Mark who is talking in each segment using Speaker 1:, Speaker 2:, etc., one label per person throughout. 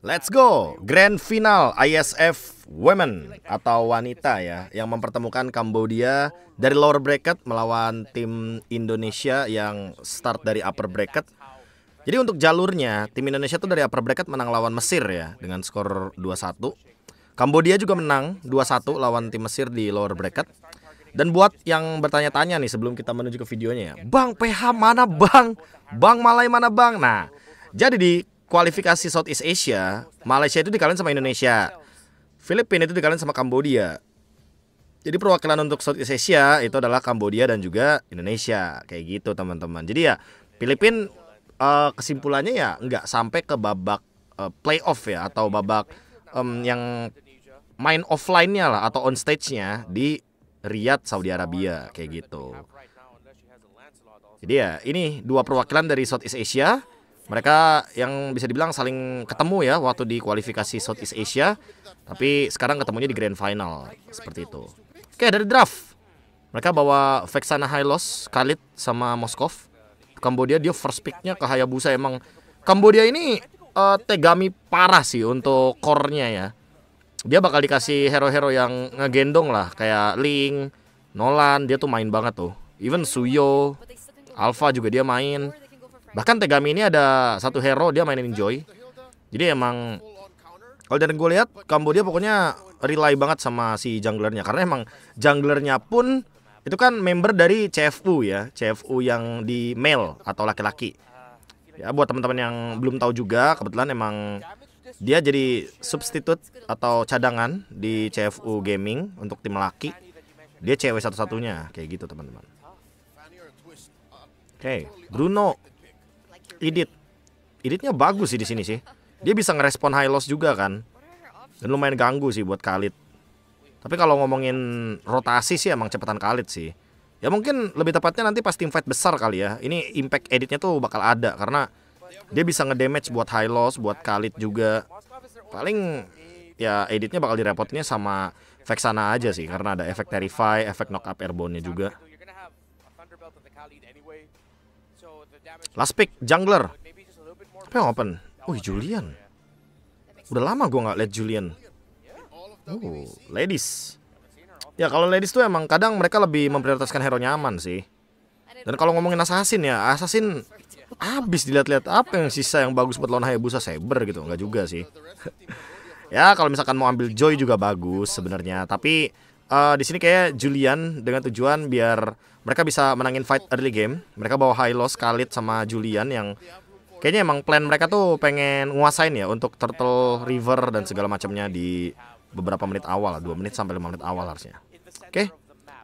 Speaker 1: Let's go! Grand Final ISF Women atau wanita ya yang mempertemukan Kambodia dari lower bracket melawan tim Indonesia yang start dari upper bracket. Jadi untuk jalurnya tim Indonesia tuh dari upper bracket menang lawan Mesir ya dengan skor 2-1. Kambodia juga menang 2-1 lawan tim Mesir di lower bracket. Dan buat yang bertanya-tanya nih sebelum kita menuju ke videonya ya. Bang PH mana Bang? Bang Malai mana Bang? Nah, jadi di kualifikasi Southeast Asia, Malaysia itu dikalahin sama Indonesia. Filipina itu dikalahin sama Kamboja. Jadi perwakilan untuk Southeast Asia itu adalah Kamboja dan juga Indonesia. Kayak gitu, teman-teman. Jadi ya Filipina uh, eh, kesimpulannya ya nggak sampai ke babak uh, playoff ya atau babak um, yang main offline-nya lah atau on stage-nya di Riyadh Saudi Arabia kayak gitu. Jadi ya ini dua perwakilan dari Southeast Asia mereka yang bisa dibilang saling ketemu ya waktu di kualifikasi Southeast Asia tapi sekarang ketemunya di grand final seperti itu oke dari draft mereka bawa Vexana Hylos, Khalid sama Moskov Kambodia dia first picknya ke Hayabusa emang Kambodia ini uh, tegami parah sih untuk core-nya ya dia bakal dikasih hero-hero yang ngegendong lah kayak Ling, Nolan dia tuh main banget tuh even Suyo, Alpha juga dia main Bahkan Tegami ini ada satu hero dia mainin Joy. Jadi emang kalau dari gue lihat dia pokoknya rely banget sama si junglernya karena emang junglernya pun itu kan member dari CFU ya, CFU yang di male atau laki-laki. Ya buat teman-teman yang belum tahu juga, kebetulan emang dia jadi substitute atau cadangan di CFU Gaming untuk tim laki. Dia cewek satu-satunya kayak gitu teman-teman. Oke, okay, Bruno Idit. Iditnya bagus sih di sini sih. Dia bisa ngerespon high loss juga kan. Dan lumayan ganggu sih buat Khalid. Tapi kalau ngomongin rotasi sih emang cepetan Khalid sih. Ya mungkin lebih tepatnya nanti pas tim fight besar kali ya. Ini impact editnya tuh bakal ada karena dia bisa ngedamage buat high loss, buat Khalid juga. Paling ya editnya bakal direpotnya sama Vexana aja sih karena ada efek terrify, efek knock up airborne-nya juga. Last pick, jungler. Apa yang open? Oh, Julian. Udah lama gue gak liat Julian. Oh ladies. Ya kalau ladies tuh emang kadang mereka lebih memprioritaskan hero nyaman sih. Dan kalau ngomongin assassin ya, assassin abis dilihat-lihat apa yang sisa yang bagus buat lawan Hayabusa Saber gitu, nggak juga sih. ya kalau misalkan mau ambil Joy juga bagus sebenarnya, tapi uh, di sini kayak Julian dengan tujuan biar mereka bisa menangin fight early game. Mereka bawa high loss Khalid sama Julian yang kayaknya emang plan mereka tuh pengen nguasain ya untuk Turtle River dan segala macamnya di beberapa menit awal, 2 menit sampai 5 menit awal harusnya. Oke. Okay.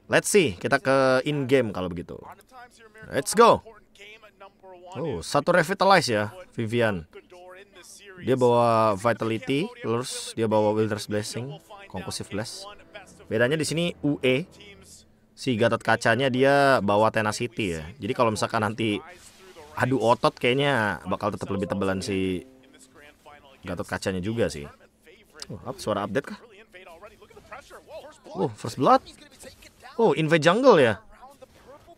Speaker 1: Let's see, kita ke in game kalau begitu. Let's go. Oh, satu revitalize ya, Vivian. Dia bawa vitality, terus dia bawa Wilder's Blessing, Conclusive Bless. Bedanya di sini UE si gatot kacanya dia bawa tenacity ya. Jadi kalau misalkan nanti adu otot kayaknya bakal tetap lebih tebalan si gatot kacanya juga sih. Oh, up, suara update kah? Oh, first blood. Oh, invade jungle ya.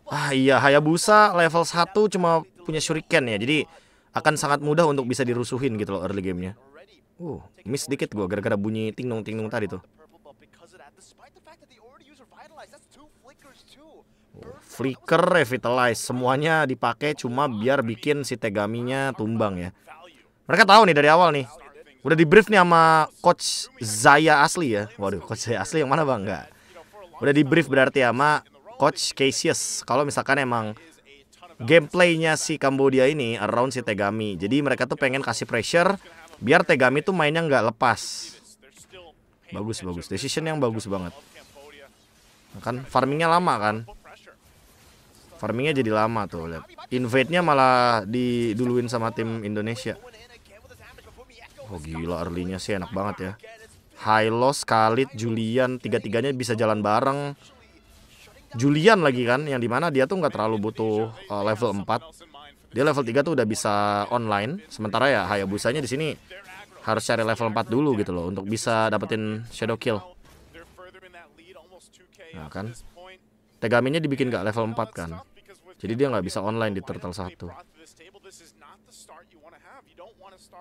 Speaker 1: Ah iya, Hayabusa level 1 cuma punya shuriken ya. Jadi akan sangat mudah untuk bisa dirusuhin gitu loh early gamenya. Uh, miss dikit gua gara-gara bunyi ting tingnung tadi tuh. Flicker, Revitalize, semuanya dipakai cuma biar bikin si Tegaminya tumbang ya. Mereka tahu nih dari awal nih. Udah di brief nih sama coach Zaya asli ya. Waduh, coach Zaya asli yang mana Bang? Enggak. Udah di brief berarti sama coach Casius. kalau misalkan emang gameplaynya si Kamboja ini around si Tegami. Jadi mereka tuh pengen kasih pressure biar Tegami tuh mainnya nggak lepas. Bagus bagus, decision yang bagus banget kan farmingnya lama kan farmingnya jadi lama tuh lihat invade-nya malah diduluin sama tim Indonesia oh gila early-nya sih enak banget ya Hylos, Khalid, Julian tiga-tiganya bisa jalan bareng Julian lagi kan yang dimana dia tuh nggak terlalu butuh uh, level 4 dia level 3 tuh udah bisa online sementara ya Hayabusa di sini harus cari level 4 dulu gitu loh untuk bisa dapetin shadow kill Nah, nah kan, kan? Tegaminya dibikin gak level 4 kan Jadi dia nggak bisa online di turtle 1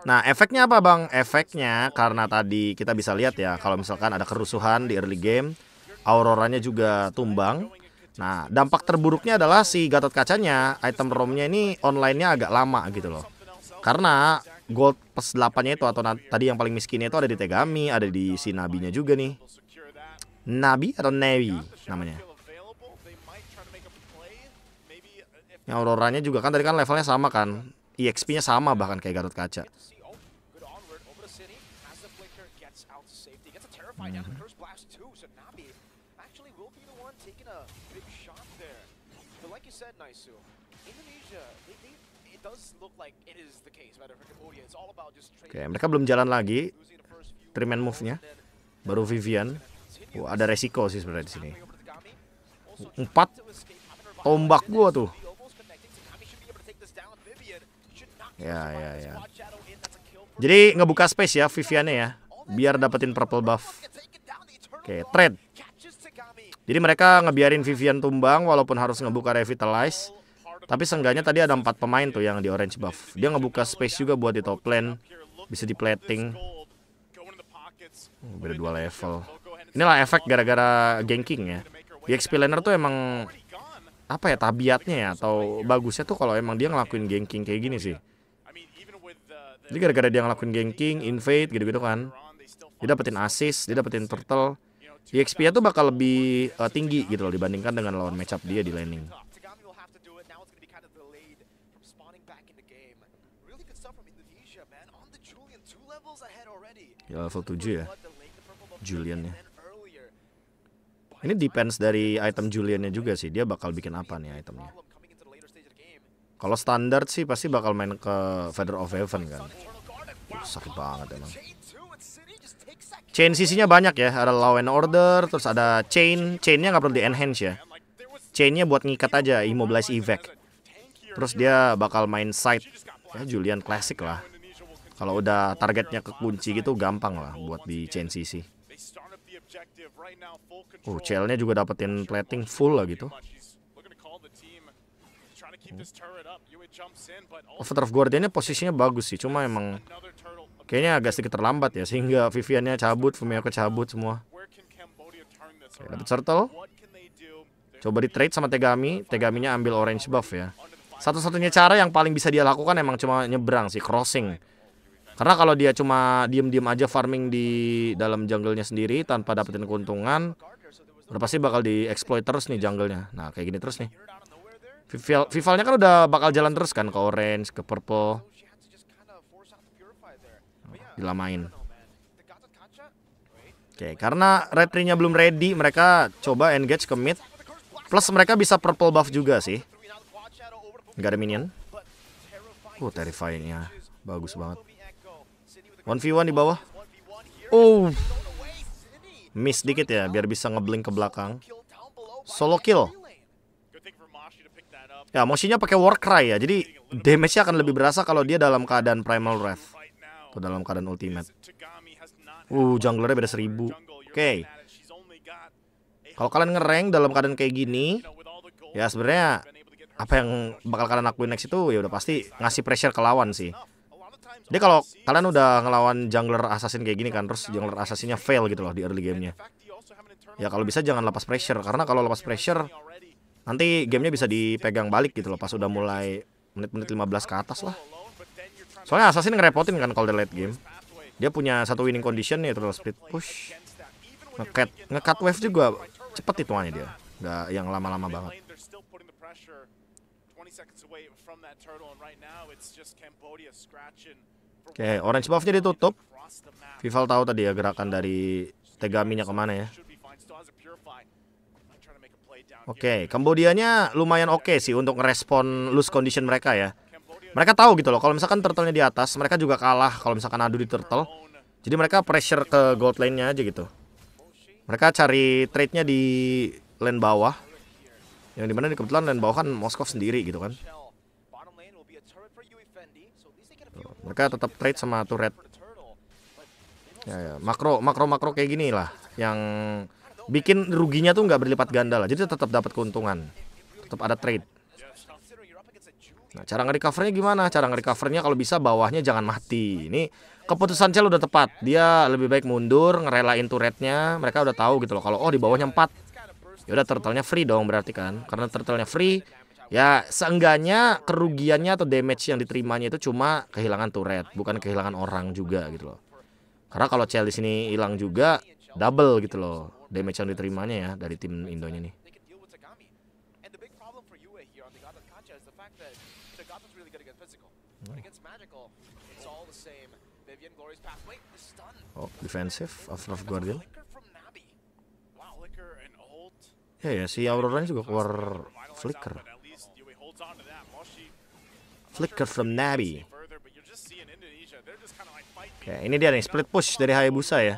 Speaker 1: Nah efeknya apa bang? Efeknya karena tadi kita bisa lihat ya Kalau misalkan ada kerusuhan di early game Auroranya juga tumbang Nah dampak terburuknya adalah si Gatot Kacanya Item romnya ini online nya agak lama gitu loh Karena gold plus 8 nya itu atau tadi yang paling miskinnya itu ada di Tegami Ada di si Nabinya juga nih Nabi atau Nevi namanya. Yang Auroranya juga kan tadi kan levelnya sama kan. EXP-nya sama bahkan kayak Gatot Kaca. Hmm. Oke, mereka belum jalan lagi. Treatment move-nya. Baru Vivian. Wah, ada resiko sih sebenarnya di sini. Empat tombak gua tuh. Ya, ya, ya. Jadi ngebuka space ya Viviane ya, biar dapetin purple buff. Oke, trade. Jadi mereka ngebiarin Vivian tumbang walaupun harus ngebuka revitalize. Tapi seenggaknya tadi ada empat pemain tuh yang di orange buff. Dia ngebuka space juga buat di top lane, bisa di plating. Oh, dua level. Inilah efek gara-gara ganking ya. Xp laner tuh emang apa ya tabiatnya ya atau bagusnya tuh kalau emang dia ngelakuin ganking kayak gini sih. Jadi gara-gara dia ngelakuin ganking, invade gitu-gitu kan. Dia dapetin assist, dia dapetin turtle. EXP-nya tuh bakal lebih uh, tinggi gitu loh dibandingkan dengan lawan matchup dia di laning. Ya level 7 ya. Julian ya. Ini depends dari item Juliannya juga sih. Dia bakal bikin apa nih itemnya. Kalau standar sih pasti bakal main ke Feather of Heaven kan. Sakit banget emang. Chain sisinya banyak ya. Ada Law and Order, terus ada Chain. Chainnya nggak perlu di enhance ya. Chainnya buat ngikat aja, immobilize evac. Terus dia bakal main side. Ya Julian klasik lah. Kalau udah targetnya kekunci gitu gampang lah buat di chain sisi. Oh, CL-nya juga dapetin plating full lah gitu. Overdraft hmm. ini posisinya bagus sih, cuma emang kayaknya agak sedikit terlambat ya sehingga Viviannya cabut, Fumiko cabut semua. Okay, dapet turtle. Coba di trade sama Tegami, Tegaminya ambil orange buff ya. Satu-satunya cara yang paling bisa dia lakukan emang cuma nyebrang sih, crossing. Karena kalau dia cuma diem-diem aja farming di dalam jungle-nya sendiri tanpa dapetin keuntungan, udah pasti bakal dieksploit terus nih jungle-nya. Nah, kayak gini terus nih. Vival, Vivalnya kan udah bakal jalan terus kan ke orange, ke purple. dilamain. Oke, karena red nya belum ready, mereka coba engage ke mid. Plus mereka bisa purple buff juga sih. Gak ada minion. Oh, terrifying-nya. Bagus banget. 1v1 di bawah. Oh. Miss dikit ya biar bisa ngeblink ke belakang. Solo kill. Ya, mosinya pakai cry ya. Jadi damage-nya akan lebih berasa kalau dia dalam keadaan Primal Wrath. Atau dalam keadaan ultimate. Uh, junglernya beda 1000. Oke. Okay. Kalau kalian ngereng dalam keadaan kayak gini, ya sebenarnya apa yang bakal kalian lakuin next itu ya udah pasti ngasih pressure ke lawan sih. Dia kalau kalian udah ngelawan jungler assassin kayak gini kan, terus jungler assassinnya fail gitu loh di early gamenya. Ya kalau bisa jangan lepas pressure, karena kalau lepas pressure nanti gamenya bisa dipegang balik gitu loh pas udah mulai menit-menit 15 ke atas lah. Soalnya assassin ngerepotin kan kalau di late game. Dia punya satu winning condition nih terus split push. Ngecat, nge wave juga cepet hitungannya dia. Gak yang lama-lama banget. Oke, okay, orange buffnya ditutup. Vival tahu tadi ya gerakan dari Tegaminya kemana ya. Oke, okay, Kambodianya lumayan oke okay sih untuk ngerespon loose condition mereka ya. Mereka tahu gitu loh, kalau misalkan turtle-nya di atas, mereka juga kalah kalau misalkan adu di turtle. Jadi mereka pressure ke gold lane-nya aja gitu. Mereka cari trade-nya di lane bawah. Yang dimana di kebetulan lane bawah kan Moskov sendiri gitu kan. mereka tetap trade sama turret ya, ya. makro makro makro kayak gini lah yang bikin ruginya tuh nggak berlipat ganda lah jadi tetap dapat keuntungan tetap ada trade nah cara nge-recovernya gimana cara nge-recovernya kalau bisa bawahnya jangan mati ini keputusan Cel udah tepat dia lebih baik mundur ngerelain turretnya mereka udah tahu gitu loh kalau oh di bawahnya 4 ya udah turtle-nya free dong berarti kan karena turtle-nya free Ya seenggaknya kerugiannya atau damage yang diterimanya itu cuma kehilangan turret, bukan kehilangan orang juga gitu loh. Karena kalau Cel di sini hilang juga double gitu loh damage yang diterimanya ya dari tim Indonya nih. Hmm. Oh, defensive of North Guardian. Ya ya si Aurora juga keluar flicker. Flicker from Nabi. Oke, ini dia nih split push dari Hayabusa ya.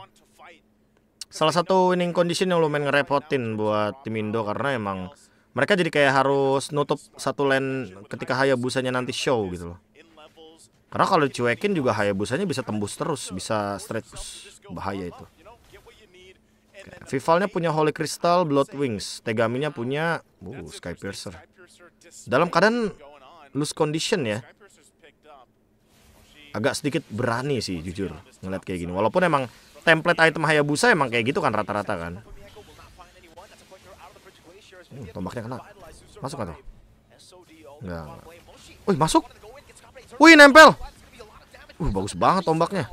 Speaker 1: Salah satu winning condition yang lumayan ngerepotin buat tim Indo karena emang mereka jadi kayak harus nutup satu lane ketika Hayabusanya nanti show gitu loh. Karena kalau cuekin juga Hayabusanya bisa tembus terus, bisa straight push. Bahaya itu. Okay. Vivalnya punya Holy Crystal, Blood Wings. Tegaminya punya uh, Sky Piercer. Dalam keadaan loose condition ya agak sedikit berani sih jujur ngeliat kayak gini walaupun emang template item Hayabusa emang kayak gitu kan rata-rata kan hmm, tombaknya kena masuk atau nggak wih masuk wih nempel uh bagus banget tombaknya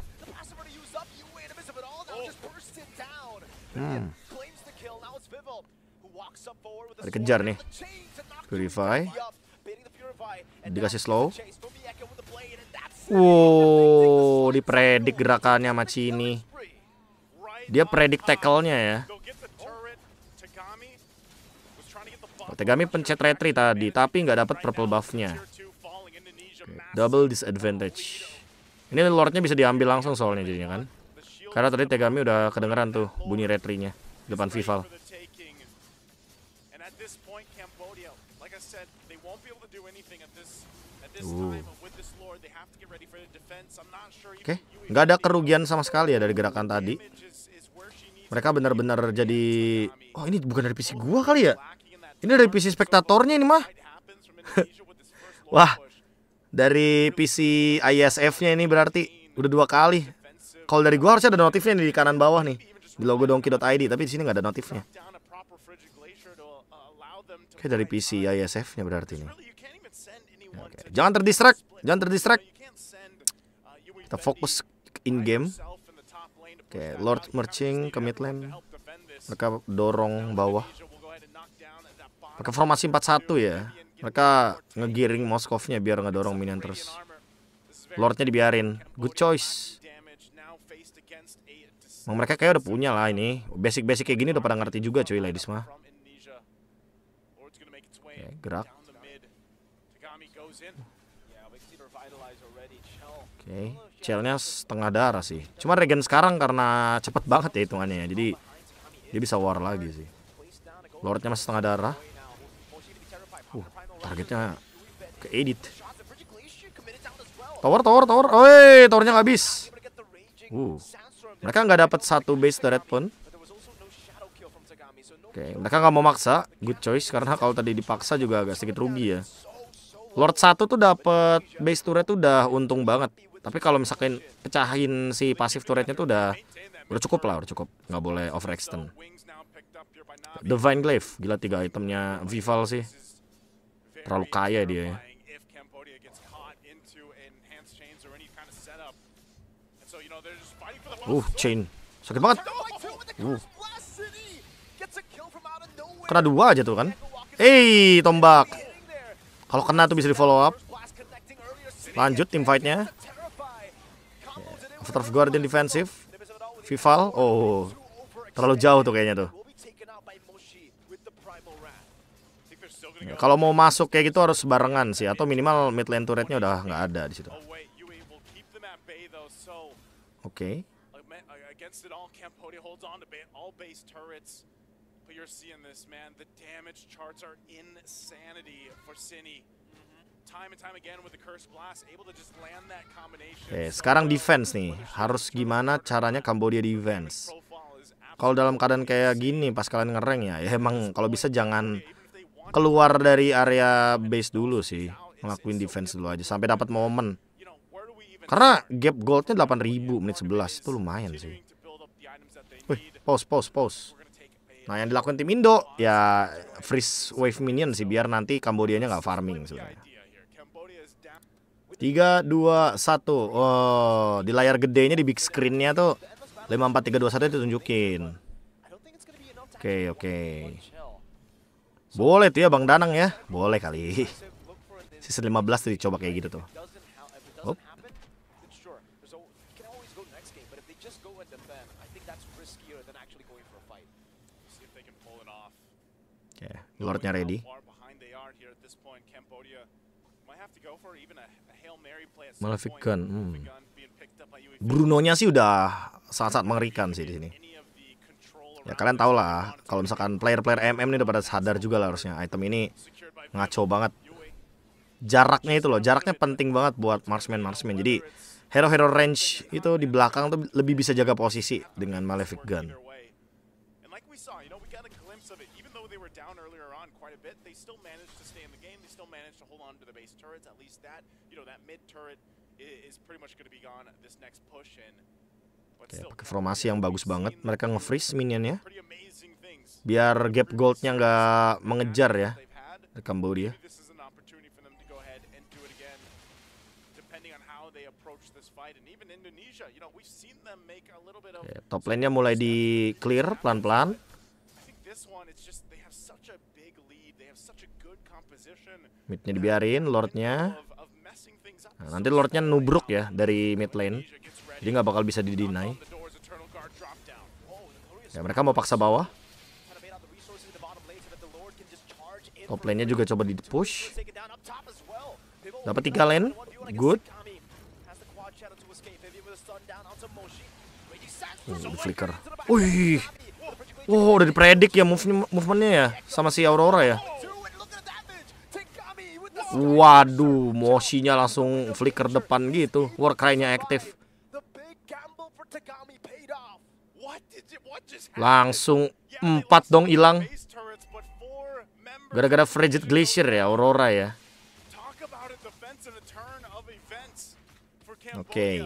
Speaker 1: hmm. ada kejar nih purify dikasih slow wow dipredik gerakannya sama Cini dia predik tackle-nya ya Tegami pencet retri tadi tapi nggak dapat purple buff-nya double disadvantage ini lordnya bisa diambil langsung soalnya jadinya kan karena tadi Tegami udah kedengeran tuh bunyi retrinya depan Vival
Speaker 2: I said, they won't be able to do anything at this Oke, okay. E
Speaker 1: nggak ada kerugian sama sekali ya dari gerakan tadi. Mereka benar-benar jadi Oh, ini bukan dari PC gua kali ya. Ini dari PC spektatornya ini mah. Wah. Dari PC ISF-nya ini berarti udah dua kali. Kalau dari gua harusnya ada notifnya di kanan bawah nih. Di logo dongki.id, tapi di sini nggak ada notifnya. Oke, dari PC ISF-nya berarti nih.
Speaker 2: Oke. Jangan terdistrak, jangan terdistrak. Uh,
Speaker 1: Kita fokus in game. Oke, Lord Merching ke mid lane. Mereka dorong bawah. Mereka formasi 4 satu ya. Mereka ngegiring Moskovnya biar ngedorong minion terus. Lordnya dibiarin. Good choice. Mereka kayak udah punya lah ini. Basic-basic kayak gini udah pada ngerti juga cuy ladies mah gerak oke okay. setengah darah sih cuma regen sekarang karena cepet banget ya hitungannya jadi dia bisa war lagi sih Lordnya masih setengah darah uh, targetnya ke edit tower tower tower oi towernya nggak habis uh mereka nggak dapat satu base turret pun Oke, mereka nggak mau maksa. Good choice karena kalau tadi dipaksa juga agak sedikit rugi ya. Lord satu tuh dapat base turret tuh udah untung banget. Tapi kalau misalkan pecahin si pasif turretnya tuh udah udah cukup lah, udah cukup. Nggak boleh overextend. Divine Glaive, gila tiga itemnya Vival sih. Terlalu kaya dia ya.
Speaker 2: Uh, chain. Sakit banget. Uh.
Speaker 1: Kena dua aja tuh kan. Eh, tombak. Kalau kena tuh bisa di follow up. Lanjut tim fightnya. Yeah. After of Guardian defensive. Vival. Oh. Terlalu jauh tuh kayaknya tuh.
Speaker 2: kalau mau masuk
Speaker 1: kayak gitu harus barengan sih atau minimal mid lane turretnya udah nggak ada di situ.
Speaker 2: Oke. Okay. But you're seeing this, man. The damage charts are insanity for that combination.
Speaker 1: okay, eh, sekarang defense nih. Harus gimana caranya Cambodia defense? Kalau dalam keadaan kayak gini pas kalian ngereng ya, ya emang kalau bisa jangan keluar dari area base dulu sih. Ngelakuin defense dulu aja sampai dapat momen. Karena gap goldnya 8000 menit 11 itu lumayan sih. Wih, pause, pause, pause. Nah yang dilakukan tim Indo ya freeze wave minion sih biar nanti Kambodianya nggak farming sebenarnya. Tiga dua satu. Oh di layar gedenya di big screennya tuh lima empat tiga dua satu itu tunjukin. Oke okay, oke. Okay. Boleh tuh ya Bang Danang ya, boleh kali. Season 15 tuh dicoba kayak gitu tuh. Lordnya ready. Malefikan. Hmm. Brunonya sih udah sangat-sangat mengerikan sih di sini. Ya kalian tau lah, kalau misalkan player-player MM ini udah pada sadar juga lah harusnya item ini ngaco banget. Jaraknya itu loh, jaraknya penting banget buat marksman-marksman. Jadi hero-hero range itu di belakang tuh lebih bisa jaga posisi dengan Malefic Gun.
Speaker 2: on quite a bit. They still manage to stay in the game. They still manage to hold on to the base turrets. At least that, you know, that mid turret is pretty much going to be gone this next push. And okay, pakai
Speaker 1: formasi yang bagus banget. Mereka nge-freeze minionnya. Biar gap goldnya nggak mengejar ya. Cambodia. Okay, top lane-nya mulai di clear pelan-pelan
Speaker 2: this one it's just they have such a big lead, they have such a good composition.
Speaker 1: Midnya dibiarin, lordnya. Nah, nanti lordnya nubruk ya dari mid lane. Jadi nggak bakal bisa didinai. Oh, ya mereka mau paksa bawah. Top lane-nya juga coba di-push. Dapat tiga lane. Good. Uh, flicker. Wih, Wow, udah dipredik ya move movementnya ya sama si Aurora ya. Waduh, mosinya langsung flicker depan gitu. warcry nya aktif. Langsung empat dong hilang. Gara-gara frigid glacier ya Aurora ya. Oke. Okay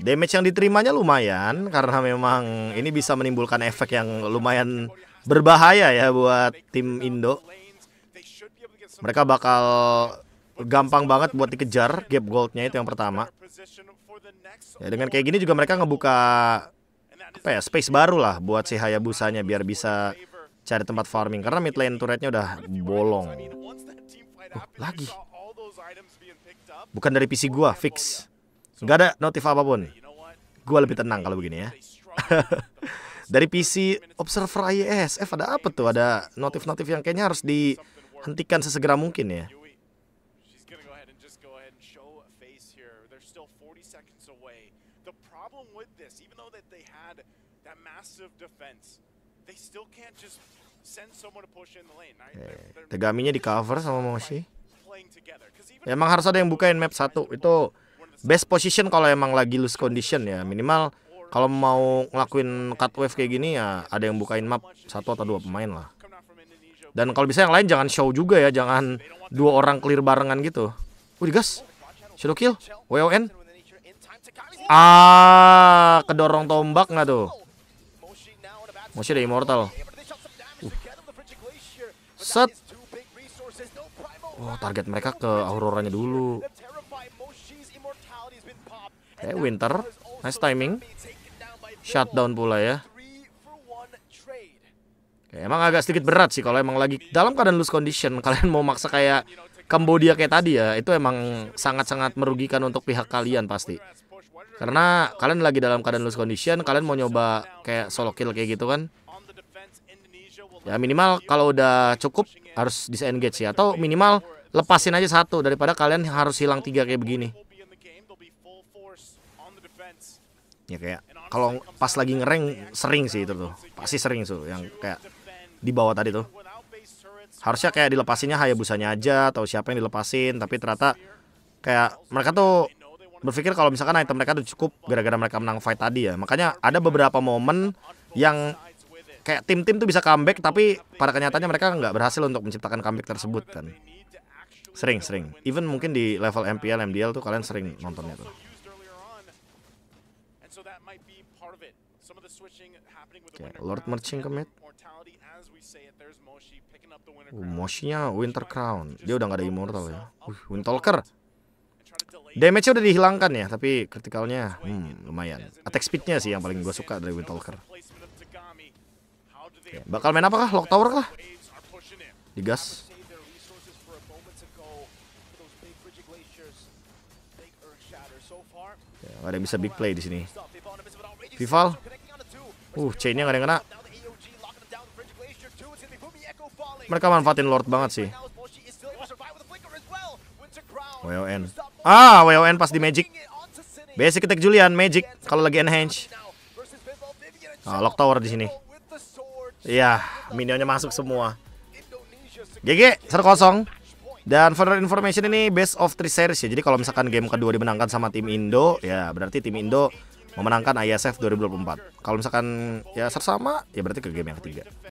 Speaker 1: damage yang diterimanya lumayan karena memang ini bisa menimbulkan efek yang lumayan berbahaya ya buat tim Indo. Mereka bakal gampang banget buat dikejar gap goldnya itu yang pertama. Ya, dengan kayak gini juga mereka ngebuka apa ya space baru lah buat si Hayabusanya biar bisa cari tempat farming karena mid lane turretnya udah bolong. Uh, lagi. Bukan dari PC gua, fix. Nggak gitu. ada notif apapun. Gue lebih tenang kalau begini ya. Dari PC Observer eh, ada apa tuh? Ada notif-notif yang kayaknya harus dihentikan sesegera mungkin ya. Eh, Tegaminya di cover sama Moshi. emang harus ada yang bukain map satu itu best position kalau emang lagi loose condition ya minimal kalau mau ngelakuin cut wave kayak gini ya ada yang bukain map satu atau dua pemain lah dan kalau bisa yang lain jangan show juga ya jangan dua orang clear barengan gitu wih gas shadow kill WON ah kedorong tombak nggak tuh masih ada immortal uh. set Oh target mereka ke auroranya dulu Oke, okay, Winter. Nice timing. Shutdown pula ya. okay, emang agak sedikit berat sih kalau emang lagi dalam keadaan loose condition kalian mau maksa kayak Cambodia kayak tadi ya, itu emang sangat-sangat merugikan untuk pihak kalian pasti. Karena kalian lagi dalam keadaan loose condition, kalian mau nyoba kayak solo kill kayak gitu kan. Ya minimal kalau udah cukup harus disengage ya atau minimal lepasin aja satu daripada kalian harus hilang tiga kayak begini. ya kayak kalau pas lagi ngereng sering sih itu tuh pasti sering tuh yang kayak di bawah tadi tuh harusnya kayak dilepasinnya Hayabusanya aja atau siapa yang dilepasin tapi ternyata kayak mereka tuh berpikir kalau misalkan item mereka tuh cukup gara-gara mereka menang fight tadi ya makanya ada beberapa momen yang kayak tim-tim tuh bisa comeback tapi pada kenyataannya mereka nggak berhasil untuk menciptakan comeback tersebut kan sering sering even mungkin di level MPL MDL tuh kalian sering nontonnya tuh
Speaker 2: Oke, Lord Merchant kemit.
Speaker 1: Moshinya Winter Crown. Dia udah gak ada immortal ya. Uh, Windtalker. Damage-nya udah dihilangkan ya, tapi kritikalnya hmm, lumayan. Attack speed-nya sih yang paling gue suka dari Windtalker.
Speaker 2: Ya, bakal main apakah? Lock Tower kah? Digas gak
Speaker 1: ada yang bisa big play di sini. Vival. Uh, chainnya gak ada yang kena.
Speaker 2: Mereka manfaatin Lord banget sih.
Speaker 1: WON. Ah, WON pas di Magic. Basic attack Julian, Magic kalau lagi enhance. Ah, lock tower di sini. Iya, minionnya masuk semua. GG 1 dan further information ini best of three series ya. Jadi kalau misalkan game kedua dimenangkan sama tim Indo, ya berarti tim Indo memenangkan ISF 2024. Kalau misalkan ya sersama, ya berarti ke game yang ketiga.